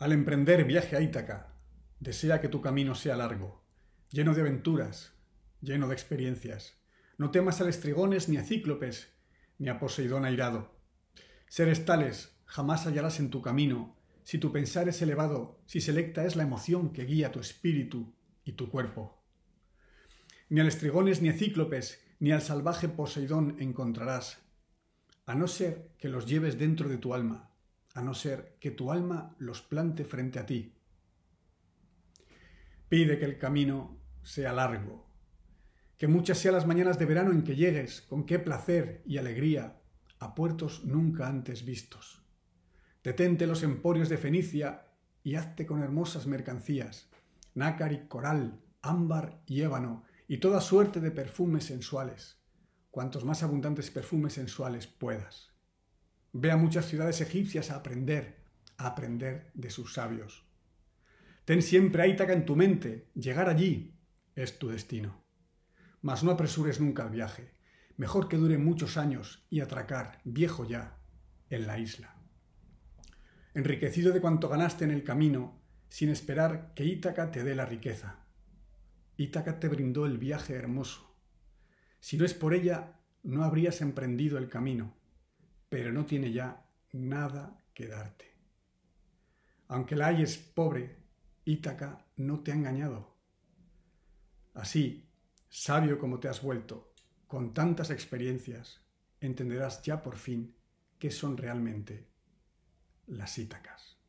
Al emprender viaje a Ítaca, desea que tu camino sea largo, lleno de aventuras, lleno de experiencias. No temas al estrigones ni a cíclopes, ni a Poseidón airado. Seres tales jamás hallarás en tu camino, si tu pensar es elevado, si selecta es la emoción que guía tu espíritu y tu cuerpo. Ni al estrigones ni a cíclopes, ni al salvaje Poseidón encontrarás, a no ser que los lleves dentro de tu alma a no ser que tu alma los plante frente a ti. Pide que el camino sea largo, que muchas sean las mañanas de verano en que llegues, con qué placer y alegría, a puertos nunca antes vistos. Detente los emporios de Fenicia y hazte con hermosas mercancías, nácar y coral, ámbar y ébano, y toda suerte de perfumes sensuales, cuantos más abundantes perfumes sensuales puedas. Ve a muchas ciudades egipcias a aprender, a aprender de sus sabios. Ten siempre a Ítaca en tu mente, llegar allí es tu destino. Mas no apresures nunca el viaje, mejor que dure muchos años y atracar, viejo ya, en la isla. Enriquecido de cuanto ganaste en el camino, sin esperar que Ítaca te dé la riqueza. Ítaca te brindó el viaje hermoso. Si no es por ella, no habrías emprendido el camino pero no tiene ya nada que darte. Aunque la hayes pobre, Ítaca no te ha engañado. Así, sabio como te has vuelto, con tantas experiencias, entenderás ya por fin qué son realmente las Ítacas.